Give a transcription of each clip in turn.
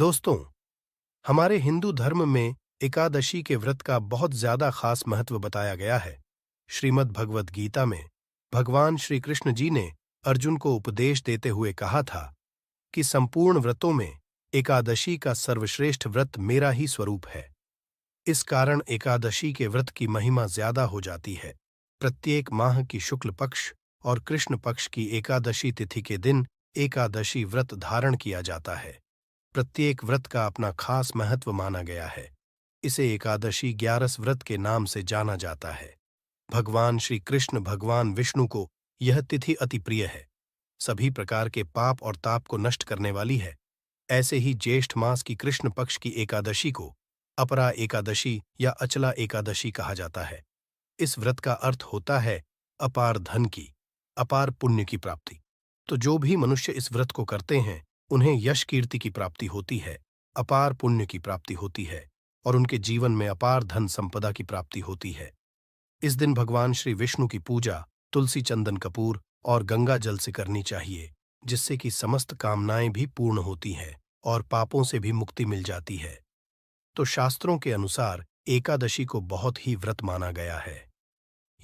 दोस्तों हमारे हिंदू धर्म में एकादशी के व्रत का बहुत ज्यादा खास महत्व बताया गया है श्रीमद् भगवद गीता में भगवान श्री कृष्ण जी ने अर्जुन को उपदेश देते हुए कहा था कि संपूर्ण व्रतों में एकादशी का सर्वश्रेष्ठ व्रत मेरा ही स्वरूप है इस कारण एकादशी के व्रत की महिमा ज्यादा हो जाती है प्रत्येक माह की शुक्ल पक्ष और कृष्ण पक्ष की एकादशी तिथि के दिन एकादशी व्रत धारण किया जाता है प्रत्येक व्रत का अपना खास महत्व माना गया है इसे एकादशी ग्यारस व्रत के नाम से जाना जाता है भगवान श्री कृष्ण भगवान विष्णु को यह तिथि अति प्रिय है सभी प्रकार के पाप और ताप को नष्ट करने वाली है ऐसे ही ज्येष्ठ मास की कृष्ण पक्ष की एकादशी को अपरा एकादशी या अचला एकादशी कहा जाता है इस व्रत का अर्थ होता है अपार धन की अपार पुण्य की प्राप्ति तो जो भी मनुष्य इस व्रत को करते हैं उन्हें यश कीर्ति की प्राप्ति होती है अपार पुण्य की प्राप्ति होती है और उनके जीवन में अपार धन संपदा की प्राप्ति होती है इस दिन भगवान श्री विष्णु की पूजा तुलसी चंदन कपूर और गंगा जल से करनी चाहिए जिससे कि समस्त कामनाएं भी पूर्ण होती हैं और पापों से भी मुक्ति मिल जाती है तो शास्त्रों के अनुसार एकादशी को बहुत ही व्रत माना गया है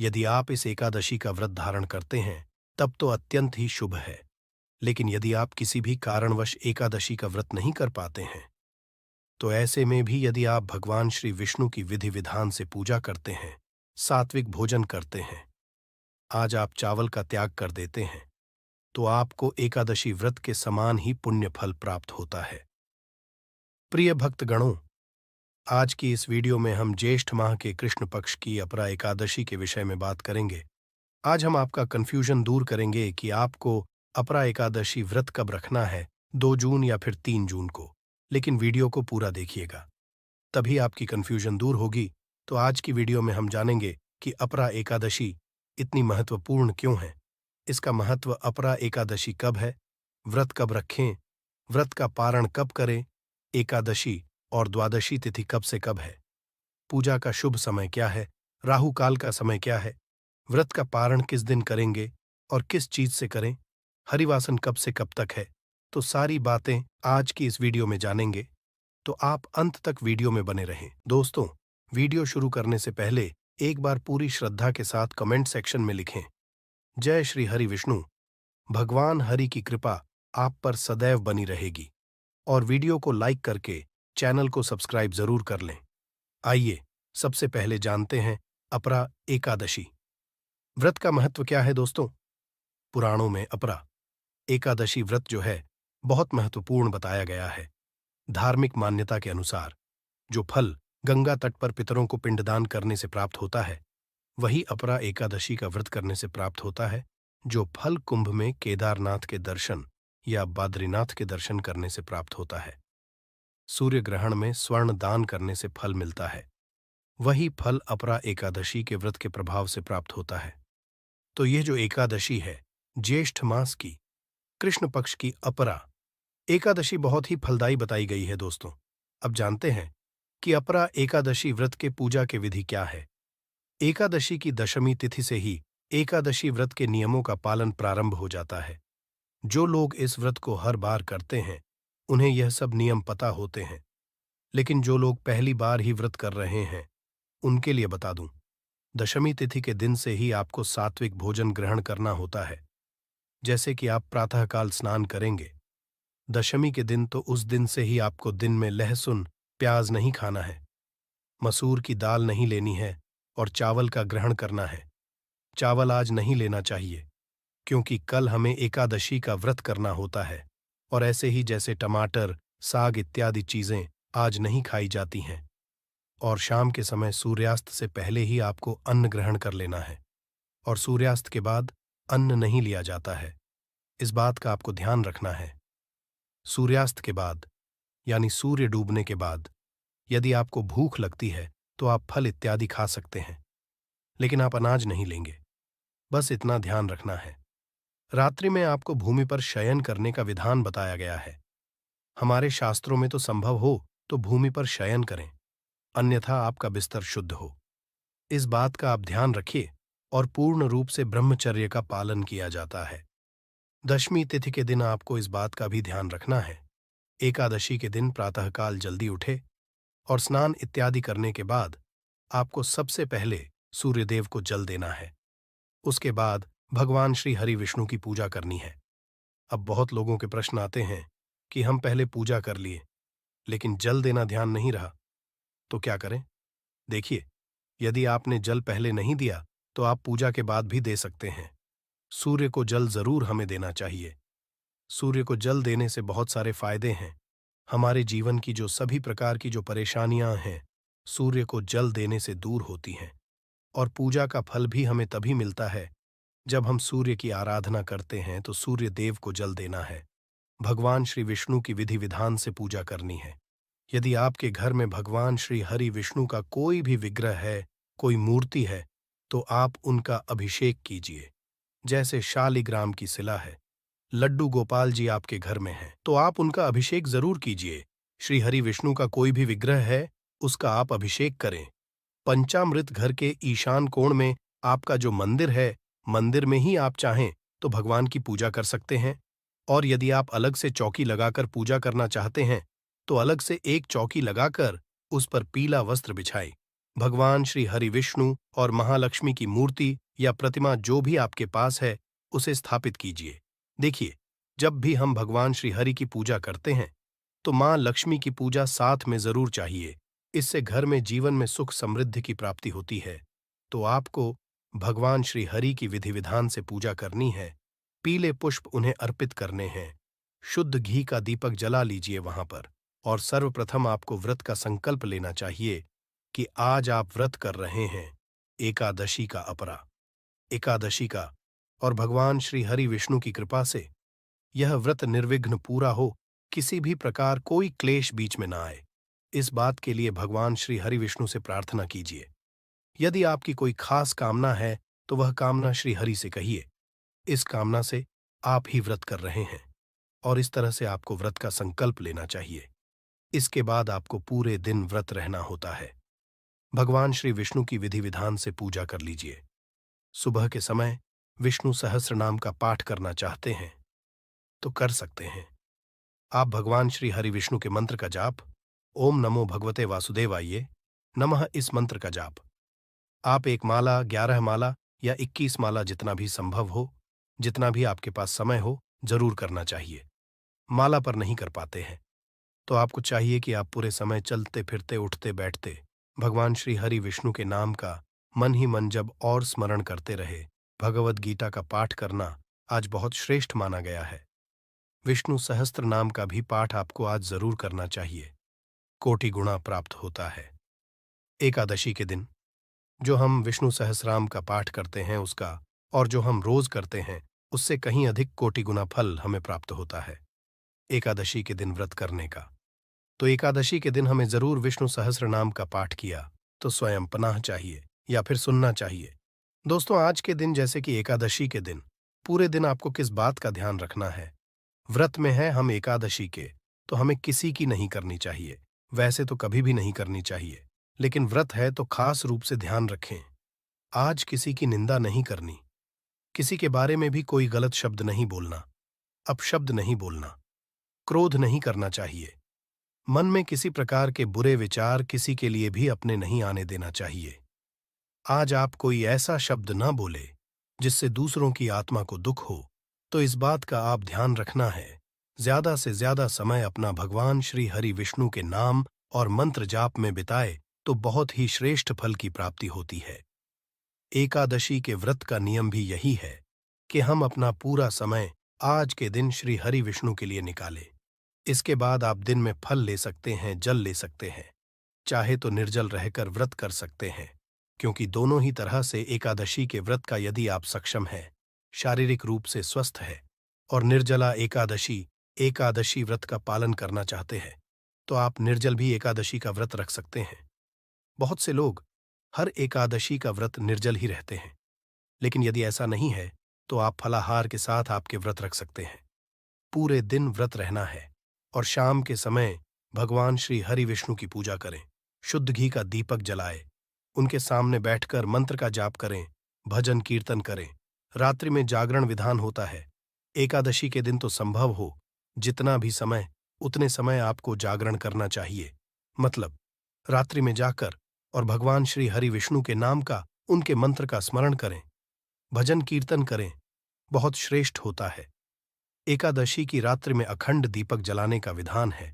यदि आप इस एकादशी का व्रत धारण करते हैं तब तो अत्यंत ही शुभ है लेकिन यदि आप किसी भी कारणवश एकादशी का व्रत नहीं कर पाते हैं तो ऐसे में भी यदि आप भगवान श्री विष्णु की विधि विधान से पूजा करते हैं सात्विक भोजन करते हैं आज आप चावल का त्याग कर देते हैं तो आपको एकादशी व्रत के समान ही पुण्य फल प्राप्त होता है प्रिय भक्तगणों आज की इस वीडियो में हम ज्येष्ठ माह के कृष्ण पक्ष की अपरा एकादशी के विषय में बात करेंगे आज हम आपका कन्फ्यूजन दूर करेंगे कि आपको अपरा एकादशी व्रत कब रखना है दो जून या फिर तीन जून को लेकिन वीडियो को पूरा देखिएगा तभी आपकी कन्फ्यूजन दूर होगी तो आज की वीडियो में हम जानेंगे कि अपरा एकादशी इतनी महत्वपूर्ण क्यों है इसका महत्व अपरा एकादशी कब है व्रत कब रखें व्रत का पारण कब करें एकादशी और द्वादशी तिथि कब से कब है पूजा का शुभ समय क्या है राहु काल का समय क्या है व्रत का पारण किस दिन करेंगे और किस चीज से करें हरिवासन कब से कब तक है तो सारी बातें आज की इस वीडियो में जानेंगे तो आप अंत तक वीडियो में बने रहें दोस्तों वीडियो शुरू करने से पहले एक बार पूरी श्रद्धा के साथ कमेंट सेक्शन में लिखें जय श्री हरि विष्णु भगवान हरि की कृपा आप पर सदैव बनी रहेगी और वीडियो को लाइक करके चैनल को सब्सक्राइब जरूर कर लें आइए सबसे पहले जानते हैं अपरा एकादशी व्रत का महत्व क्या है दोस्तों पुराणों में अपरा एकादशी व्रत जो है बहुत महत्वपूर्ण बताया गया है धार्मिक मान्यता के अनुसार जो फल गंगा तट पर पितरों को पिंडदान करने से प्राप्त होता है वही अपरा एकादशी का व्रत करने से प्राप्त होता है जो फल कुंभ में केदारनाथ के दर्शन या बाद्रीनाथ के दर्शन करने से प्राप्त होता है सूर्य ग्रहण में स्वर्ण दान करने से फल मिलता है वही फल अपरा एकादशी के व्रत के प्रभाव से प्राप्त होता है तो यह जो एकादशी है ज्येष्ठ मास की कृष्ण पक्ष की अपरा एकादशी बहुत ही फलदायी बताई गई है दोस्तों अब जानते हैं कि अपरा एकादशी व्रत के पूजा के विधि क्या है एकादशी की दशमी तिथि से ही एकादशी व्रत के नियमों का पालन प्रारंभ हो जाता है जो लोग इस व्रत को हर बार करते हैं उन्हें यह सब नियम पता होते हैं लेकिन जो लोग पहली बार ही व्रत कर रहे हैं उनके लिए बता दूं दशमी तिथि के दिन से ही आपको सात्विक भोजन ग्रहण करना होता है जैसे कि आप प्रातःकाल स्नान करेंगे दशमी के दिन तो उस दिन से ही आपको दिन में लहसुन प्याज नहीं खाना है मसूर की दाल नहीं लेनी है और चावल का ग्रहण करना है चावल आज नहीं लेना चाहिए क्योंकि कल हमें एकादशी का व्रत करना होता है और ऐसे ही जैसे टमाटर साग इत्यादि चीजें आज नहीं खाई जाती हैं और शाम के समय सूर्यास्त से पहले ही आपको अन्न ग्रहण कर लेना है और सूर्यास्त के बाद अन्न नहीं लिया जाता है इस बात का आपको ध्यान रखना है सूर्यास्त के बाद यानी सूर्य डूबने के बाद यदि आपको भूख लगती है तो आप फल इत्यादि खा सकते हैं लेकिन आप अनाज नहीं लेंगे बस इतना ध्यान रखना है रात्रि में आपको भूमि पर शयन करने का विधान बताया गया है हमारे शास्त्रों में तो संभव हो तो भूमि पर शयन करें अन्यथा आपका बिस्तर शुद्ध हो इस बात का आप ध्यान रखिए और पूर्ण रूप से ब्रह्मचर्य का पालन किया जाता है दशमी तिथि के दिन आपको इस बात का भी ध्यान रखना है एकादशी के दिन प्रातःकाल जल्दी उठे और स्नान इत्यादि करने के बाद आपको सबसे पहले सूर्यदेव को जल देना है उसके बाद भगवान श्री हरि विष्णु की पूजा करनी है अब बहुत लोगों के प्रश्न आते हैं कि हम पहले पूजा कर लिए लेकिन जल देना ध्यान नहीं रहा तो क्या करें देखिए यदि आपने जल पहले नहीं दिया तो आप पूजा के बाद भी दे सकते हैं सूर्य को जल जरूर हमें देना चाहिए सूर्य को जल देने से बहुत सारे फायदे हैं हमारे जीवन की जो सभी प्रकार की जो परेशानियां हैं सूर्य को जल देने से दूर होती हैं और पूजा का फल भी हमें तभी मिलता है जब हम सूर्य की आराधना करते हैं तो सूर्य देव को जल देना है भगवान श्री विष्णु की विधि विधान से पूजा करनी है यदि आपके घर में भगवान श्री हरि विष्णु का कोई भी विग्रह है कोई मूर्ति है तो आप उनका अभिषेक कीजिए जैसे शालिग्राम की शिला है लड्डू गोपाल जी आपके घर में हैं तो आप उनका अभिषेक जरूर कीजिए श्री हरि विष्णु का कोई भी विग्रह है उसका आप अभिषेक करें पंचामृत घर के ईशान कोण में आपका जो मंदिर है मंदिर में ही आप चाहें तो भगवान की पूजा कर सकते हैं और यदि आप अलग से चौकी लगाकर पूजा करना चाहते हैं तो अलग से एक चौकी लगाकर उस पर पीला वस्त्र बिछाएं भगवान श्री हरि विष्णु और महालक्ष्मी की मूर्ति या प्रतिमा जो भी आपके पास है उसे स्थापित कीजिए देखिए जब भी हम भगवान श्री हरि की पूजा करते हैं तो माँ लक्ष्मी की पूजा साथ में जरूर चाहिए इससे घर में जीवन में सुख समृद्धि की प्राप्ति होती है तो आपको भगवान श्री हरि की विधि विधान से पूजा करनी है पीले पुष्प उन्हें अर्पित करने हैं शुद्ध घी का दीपक जला लीजिए वहां पर और सर्वप्रथम आपको व्रत का संकल्प लेना चाहिए कि आज आप व्रत कर रहे हैं एकादशी का अपरा एकादशी का और भगवान श्री हरि विष्णु की कृपा से यह व्रत निर्विघ्न पूरा हो किसी भी प्रकार कोई क्लेश बीच में ना आए इस बात के लिए भगवान श्री हरि विष्णु से प्रार्थना कीजिए यदि आपकी कोई खास कामना है तो वह कामना श्री हरि से कहिए इस कामना से आप ही व्रत कर रहे हैं और इस तरह से आपको व्रत का संकल्प लेना चाहिए इसके बाद आपको पूरे दिन व्रत रहना होता है भगवान श्री विष्णु की विधि विधान से पूजा कर लीजिए सुबह के समय विष्णु सहस्र नाम का पाठ करना चाहते हैं तो कर सकते हैं आप भगवान श्री हरि विष्णु के मंत्र का जाप ओम नमो भगवते वासुदेव आइये नमः इस मंत्र का जाप आप एक माला ग्यारह माला या इक्कीस माला जितना भी संभव हो जितना भी आपके पास समय हो जरूर करना चाहिए माला पर नहीं कर पाते हैं तो आपको चाहिए कि आप पूरे समय चलते फिरते उठते बैठते भगवान श्री हरि विष्णु के नाम का मन ही मन जब और स्मरण करते रहे भगवद गीता का पाठ करना आज बहुत श्रेष्ठ माना गया है विष्णु सहस्त्र नाम का भी पाठ आपको आज जरूर करना चाहिए कोटि गुणा प्राप्त होता है एकादशी के दिन जो हम विष्णु सहस्राम का पाठ करते हैं उसका और जो हम रोज करते हैं उससे कहीं अधिक कोटि गुना फल हमें प्राप्त होता है एकादशी के दिन व्रत करने का तो एकादशी के दिन हमें जरूर विष्णु सहस्र नाम का पाठ किया तो स्वयं पनाह चाहिए या फिर सुनना चाहिए दोस्तों आज के दिन जैसे कि एकादशी के दिन पूरे दिन आपको किस बात का ध्यान रखना है व्रत में है हम एकादशी के तो हमें किसी की नहीं करनी चाहिए वैसे तो कभी भी नहीं करनी चाहिए लेकिन व्रत है तो खास रूप से ध्यान रखें आज किसी की निंदा नहीं करनी किसी के बारे में भी कोई गलत शब्द नहीं बोलना अपशब्द नहीं बोलना क्रोध नहीं करना चाहिए मन में किसी प्रकार के बुरे विचार किसी के लिए भी अपने नहीं आने देना चाहिए आज आप कोई ऐसा शब्द न बोले जिससे दूसरों की आत्मा को दुख हो तो इस बात का आप ध्यान रखना है ज्यादा से ज्यादा समय अपना भगवान श्री हरि विष्णु के नाम और मंत्र जाप में बिताए तो बहुत ही श्रेष्ठ फल की प्राप्ति होती है एकादशी के व्रत का नियम भी यही है कि हम अपना पूरा समय आज के दिन श्री हरि विष्णु के लिए निकालें इसके बाद आप दिन में फल ले सकते हैं जल ले सकते हैं चाहे तो निर्जल रहकर व्रत कर सकते हैं क्योंकि दोनों ही तरह से एकादशी के व्रत का यदि आप सक्षम हैं शारीरिक रूप से स्वस्थ है और निर्जला एकादशी एकादशी व्रत का पालन करना चाहते हैं तो आप निर्जल भी एकादशी का व्रत रख सकते हैं बहुत से लोग हर एकादशी का व्रत निर्जल ही रहते हैं लेकिन यदि ऐसा नहीं है तो आप फलाहार के साथ आपके व्रत रख सकते हैं पूरे दिन व्रत रहना है और शाम के समय भगवान श्री हरि विष्णु की पूजा करें शुद्ध घी का दीपक जलाए उनके सामने बैठकर मंत्र का जाप करें भजन कीर्तन करें रात्रि में जागरण विधान होता है एकादशी के दिन तो संभव हो जितना भी समय उतने समय आपको जागरण करना चाहिए मतलब रात्रि में जाकर और भगवान श्री हरि विष्णु के नाम का उनके मंत्र का स्मरण करें भजन कीर्तन करें बहुत श्रेष्ठ होता है एकादशी की रात्रि में अखंड दीपक जलाने का विधान है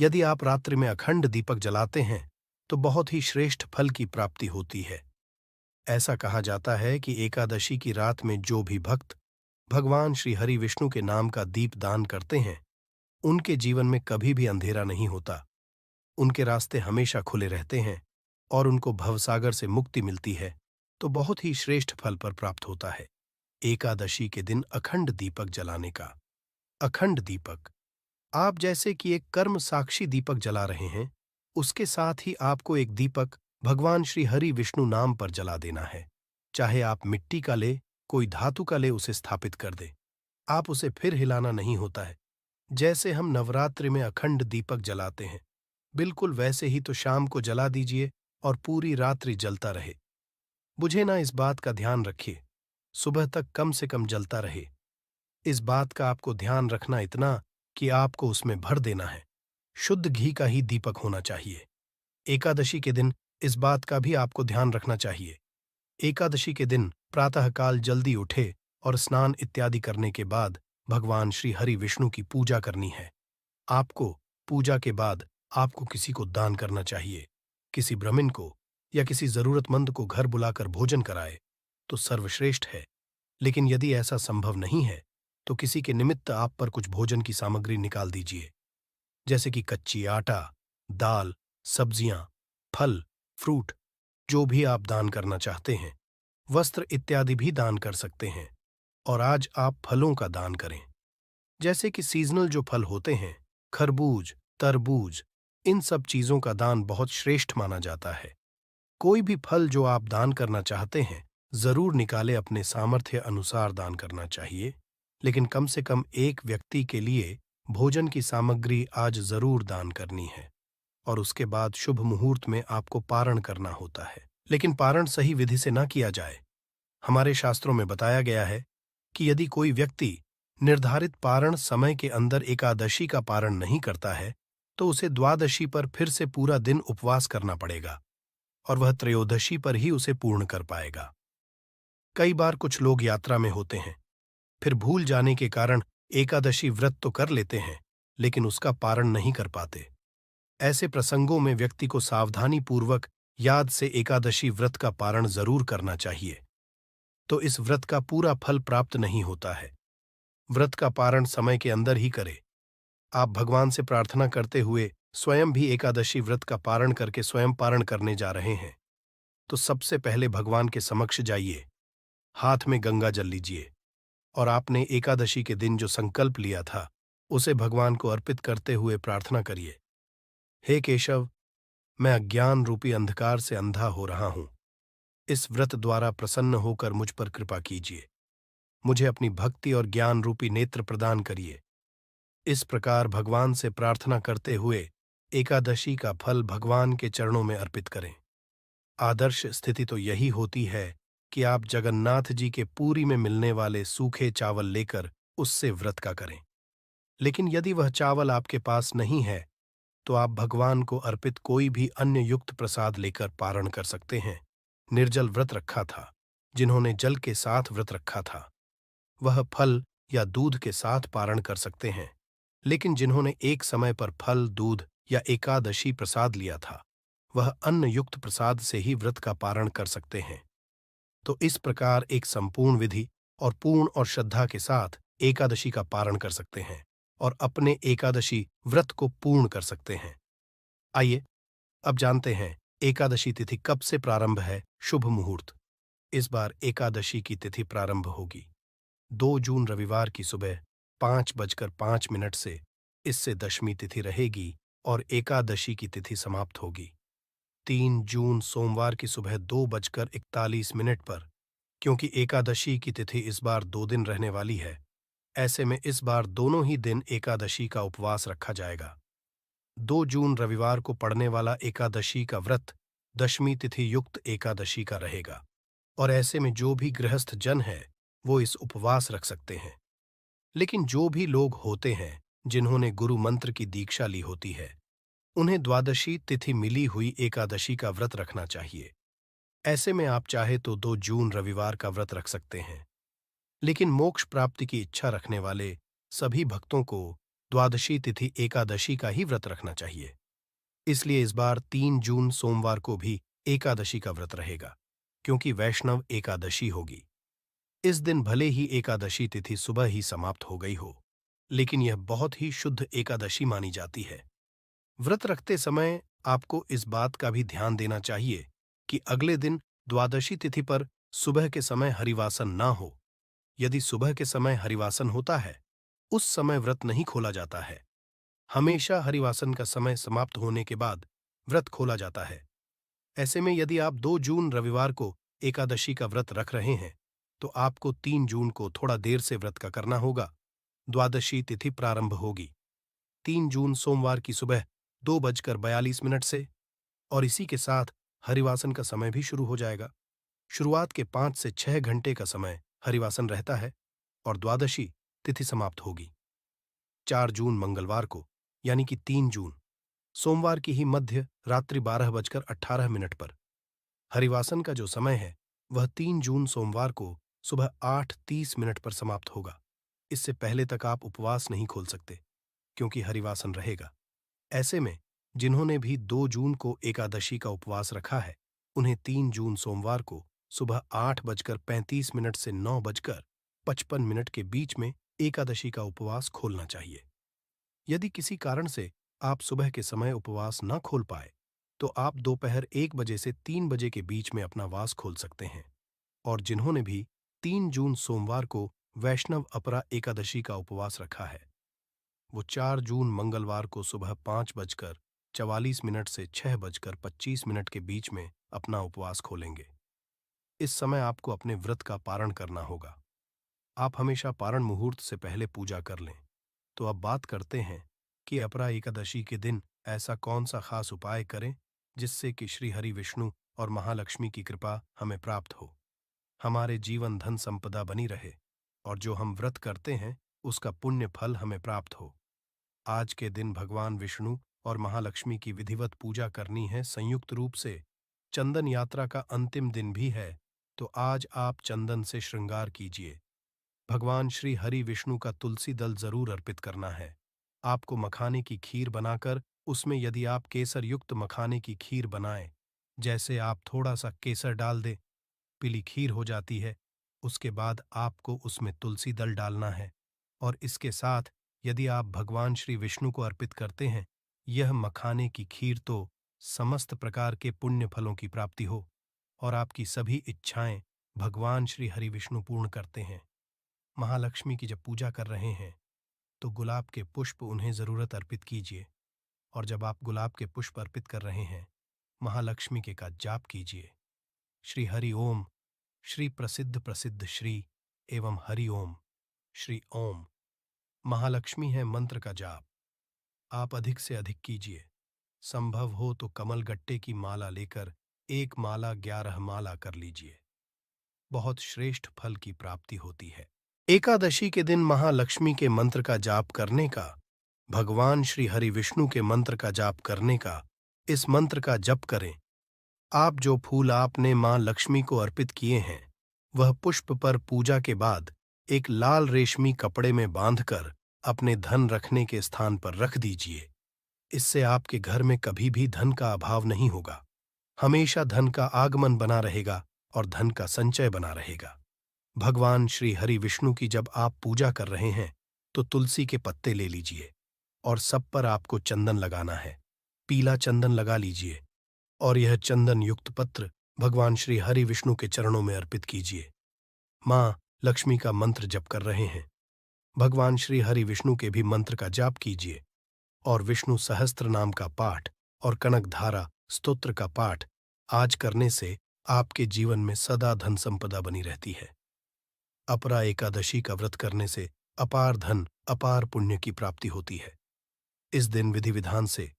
यदि आप रात्रि में अखंड दीपक जलाते हैं तो बहुत ही श्रेष्ठ फल की प्राप्ति होती है ऐसा कहा जाता है कि एकादशी की रात में जो भी भक्त भगवान श्री हरि विष्णु के नाम का दीप दान करते हैं उनके जीवन में कभी भी अंधेरा नहीं होता उनके रास्ते हमेशा खुले रहते हैं और उनको भवसागर से मुक्ति मिलती है तो बहुत ही श्रेष्ठ फल पर प्राप्त होता है एकादशी के दिन अखंड दीपक जलाने का अखंड दीपक आप जैसे कि एक कर्म साक्षी दीपक जला रहे हैं उसके साथ ही आपको एक दीपक भगवान श्री हरि विष्णु नाम पर जला देना है चाहे आप मिट्टी का ले कोई धातु का ले उसे स्थापित कर दे आप उसे फिर हिलाना नहीं होता है जैसे हम नवरात्रि में अखंड दीपक जलाते हैं बिल्कुल वैसे ही तो शाम को जला दीजिए और पूरी रात्रि जलता रहे बुझे ना इस बात का ध्यान रखिए सुबह तक कम से कम जलता रहे इस बात का आपको ध्यान रखना इतना कि आपको उसमें भर देना है शुद्ध घी का ही दीपक होना चाहिए एकादशी के दिन इस बात का भी आपको ध्यान रखना चाहिए एकादशी के दिन प्रातःकाल जल्दी उठे और स्नान इत्यादि करने के बाद भगवान श्री हरि विष्णु की पूजा करनी है आपको पूजा के बाद आपको किसी को दान करना चाहिए किसी ब्रह्मिन को या किसी जरूरतमंद को घर बुलाकर भोजन कराए तो सर्वश्रेष्ठ है लेकिन यदि ऐसा संभव नहीं है तो किसी के निमित्त आप पर कुछ भोजन की सामग्री निकाल दीजिए जैसे कि कच्ची आटा दाल सब्जियां फल फ्रूट जो भी आप दान करना चाहते हैं वस्त्र इत्यादि भी दान कर सकते हैं और आज आप फलों का दान करें जैसे कि सीजनल जो फल होते हैं खरबूज तरबूज इन सब चीजों का दान बहुत श्रेष्ठ माना जाता है कोई भी फल जो आप दान करना चाहते हैं जरूर निकाले अपने सामर्थ्य अनुसार दान करना चाहिए लेकिन कम से कम एक व्यक्ति के लिए भोजन की सामग्री आज जरूर दान करनी है और उसके बाद शुभ मुहूर्त में आपको पारण करना होता है लेकिन पारण सही विधि से ना किया जाए हमारे शास्त्रों में बताया गया है कि यदि कोई व्यक्ति निर्धारित पारण समय के अंदर एकादशी का पारण नहीं करता है तो उसे द्वादशी पर फिर से पूरा दिन उपवास करना पड़ेगा और वह त्रयोदशी पर ही उसे पूर्ण कर पाएगा कई बार कुछ लोग यात्रा में होते हैं फिर भूल जाने के कारण एकादशी व्रत तो कर लेते हैं लेकिन उसका पारण नहीं कर पाते ऐसे प्रसंगों में व्यक्ति को सावधानी पूर्वक याद से एकादशी व्रत का पारण जरूर करना चाहिए तो इस व्रत का पूरा फल प्राप्त नहीं होता है व्रत का पारण समय के अंदर ही करे आप भगवान से प्रार्थना करते हुए स्वयं भी एकादशी व्रत का पारण करके स्वयं पारण करने जा रहे हैं तो सबसे पहले भगवान के समक्ष जाइए हाथ में गंगा जल लीजिए और आपने एकादशी के दिन जो संकल्प लिया था उसे भगवान को अर्पित करते हुए प्रार्थना करिए हे केशव मैं अज्ञान रूपी अंधकार से अंधा हो रहा हूं इस व्रत द्वारा प्रसन्न होकर मुझ पर कृपा कीजिए मुझे अपनी भक्ति और ज्ञान रूपी नेत्र प्रदान करिए इस प्रकार भगवान से प्रार्थना करते हुए एकादशी का फल भगवान के चरणों में अर्पित करें आदर्श स्थिति तो यही होती है कि आप जगन्नाथ जी के पूरी में मिलने वाले सूखे चावल लेकर उससे व्रत का करें लेकिन यदि वह चावल आपके पास नहीं है तो आप भगवान को अर्पित कोई भी अन्य युक्त प्रसाद लेकर पारण कर सकते हैं निर्जल व्रत रखा था जिन्होंने जल के साथ व्रत रखा था वह फल या दूध के साथ पारण कर सकते हैं लेकिन जिन्होंने एक समय पर फल दूध या एकादशी प्रसाद लिया था वह अन्न युक्त प्रसाद से ही व्रत का पारण कर सकते हैं तो इस प्रकार एक संपूर्ण विधि और पूर्ण और श्रद्धा के साथ एकादशी का पारण कर सकते हैं और अपने एकादशी व्रत को पूर्ण कर सकते हैं आइए अब जानते हैं एकादशी तिथि कब से प्रारंभ है शुभ मुहूर्त इस बार एकादशी की तिथि प्रारंभ होगी दो जून रविवार की सुबह पांच बजकर पांच मिनट से इससे दशमी तिथि रहेगी और एकादशी की तिथि समाप्त होगी तीन जून सोमवार की सुबह दो बजकर इकतालीस मिनट पर क्योंकि एकादशी की तिथि इस बार दो दिन रहने वाली है ऐसे में इस बार दोनों ही दिन एकादशी का उपवास रखा जाएगा दो जून रविवार को पड़ने वाला एकादशी का व्रत दशमी तिथि युक्त एकादशी का रहेगा और ऐसे में जो भी गृहस्थ जन है वो इस उपवास रख सकते हैं लेकिन जो भी लोग होते हैं जिन्होंने गुरु मंत्र की दीक्षा ली होती है उन्हें द्वादशी तिथि मिली हुई एकादशी का व्रत रखना चाहिए ऐसे में आप चाहे तो दो जून रविवार का व्रत रख सकते हैं लेकिन मोक्ष प्राप्ति की इच्छा रखने वाले सभी भक्तों को द्वादशी तिथि एकादशी का ही व्रत रखना चाहिए इसलिए इस बार तीन जून सोमवार को भी एकादशी का व्रत रहेगा क्योंकि वैष्णव एकादशी होगी इस दिन भले ही एकादशी तिथि सुबह ही समाप्त हो गई हो लेकिन यह बहुत ही शुद्ध एकादशी मानी जाती है व्रत रखते समय आपको इस बात का भी ध्यान देना चाहिए कि अगले दिन द्वादशी तिथि पर सुबह के समय हरिवासन ना हो यदि सुबह के समय हरिवासन होता है उस समय व्रत नहीं खोला जाता है हमेशा हरिवासन का समय समाप्त होने के बाद व्रत खोला जाता है ऐसे में यदि आप 2 जून रविवार को एकादशी का व्रत रख रहे हैं तो आपको 3 जून को थोड़ा देर से व्रत का करना होगा द्वादशी तिथि प्रारंभ होगी 3 जून सोमवार की सुबह दो बजकर बयालीस मिनट से और इसी के साथ हरिवासन का समय भी शुरू हो जाएगा शुरुआत के पांच से छह घंटे का समय हरिवासन रहता है और द्वादशी तिथि समाप्त होगी चार जून मंगलवार को यानी कि तीन जून सोमवार की ही मध्य रात्रि बारह बजकर अट्ठारह मिनट पर हरिवासन का जो समय है वह तीन जून सोमवार को सुबह आठ तीस मिनट पर समाप्त होगा इससे पहले तक आप उपवास नहीं खोल सकते क्योंकि हरिवासन रहेगा ऐसे में जिन्होंने भी दो जून को एकादशी का उपवास रखा है उन्हें तीन जून सोमवार को सुबह आठ बजकर पैंतीस मिनट से नौ बजकर पचपन मिनट के बीच में एकादशी का उपवास खोलना चाहिए यदि किसी कारण से आप सुबह के समय उपवास न खोल पाए तो आप दोपहर एक बजे से तीन बजे के बीच में अपना वास खोल सकते हैं और जिन्होंने भी तीन जून सोमवार को वैष्णव अपरा एकादशी का उपवास रखा है वो 4 जून मंगलवार को सुबह पाँच बजकर चवालीस मिनट से छह बजकर पच्चीस मिनट के बीच में अपना उपवास खोलेंगे इस समय आपको अपने व्रत का पारण करना होगा आप हमेशा पारण मुहूर्त से पहले पूजा कर लें तो अब बात करते हैं कि अपरा एकादशी के दिन ऐसा कौन सा खास उपाय करें जिससे कि श्री हरि विष्णु और महालक्ष्मी की कृपा हमें प्राप्त हो हमारे जीवन धन संपदा बनी रहे और जो हम व्रत करते हैं उसका पुण्य फल हमें प्राप्त हो आज के दिन भगवान विष्णु और महालक्ष्मी की विधिवत पूजा करनी है संयुक्त रूप से चंदन यात्रा का अंतिम दिन भी है तो आज आप चंदन से श्रृंगार कीजिए भगवान श्री हरि विष्णु का तुलसी दल जरूर अर्पित करना है आपको मखाने की खीर बनाकर उसमें यदि आप केसर युक्त मखाने की खीर बनाएं जैसे आप थोड़ा सा केसर डाल दें पीली खीर हो जाती है उसके बाद आपको उसमें तुलसी दल डालना है और इसके साथ यदि आप भगवान श्री विष्णु को अर्पित करते हैं यह मखाने की खीर तो समस्त प्रकार के पुण्य फलों की प्राप्ति हो और आपकी सभी इच्छाएं भगवान श्री हरि विष्णु पूर्ण करते हैं महालक्ष्मी की जब पूजा कर रहे हैं तो गुलाब के पुष्प उन्हें जरूरत अर्पित कीजिए और जब आप गुलाब के पुष्प अर्पित कर रहे हैं महालक्ष्मी के का जाप कीजिए श्री हरि ओम श्री प्रसिद्ध प्रसिद्ध श्री एवं हरि ओम श्री ओम महालक्ष्मी है मंत्र का जाप आप अधिक से अधिक कीजिए संभव हो तो कमल गट्टे की माला लेकर एक माला ग्यारह माला कर लीजिए बहुत श्रेष्ठ फल की प्राप्ति होती है एकादशी के दिन महालक्ष्मी के मंत्र का जाप करने का भगवान श्री हरि विष्णु के मंत्र का जाप करने का इस मंत्र का जप करें आप जो फूल आपने मां लक्ष्मी को अर्पित किए हैं वह पुष्प पर पूजा के बाद एक लाल रेशमी कपड़े में बांधकर अपने धन रखने के स्थान पर रख दीजिए इससे आपके घर में कभी भी धन का अभाव नहीं होगा हमेशा धन का आगमन बना रहेगा और धन का संचय बना रहेगा भगवान श्री हरि विष्णु की जब आप पूजा कर रहे हैं तो तुलसी के पत्ते ले लीजिए और सब पर आपको चंदन लगाना है पीला चंदन लगा लीजिए और यह चंदन युक्त पत्र भगवान श्री हरि विष्णु के चरणों में अर्पित कीजिए माँ लक्ष्मी का मंत्र जप कर रहे हैं भगवान श्री हरि विष्णु के भी मंत्र का जाप कीजिए और विष्णु सहस्त्र नाम का पाठ और कनक धारा स्तोत्र का पाठ आज करने से आपके जीवन में सदा धन संपदा बनी रहती है अपरा एकादशी का व्रत करने से अपार धन अपार पुण्य की प्राप्ति होती है इस दिन विधि विधान से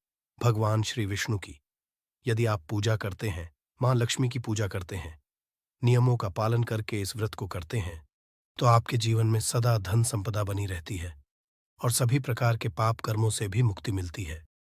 भगवान श्री विष्णु की यदि आप पूजा करते हैं मां लक्ष्मी की पूजा करते हैं नियमों का पालन करके इस व्रत को करते हैं तो आपके जीवन में सदा धन संपदा बनी रहती है और सभी प्रकार के पाप कर्मों से भी मुक्ति मिलती है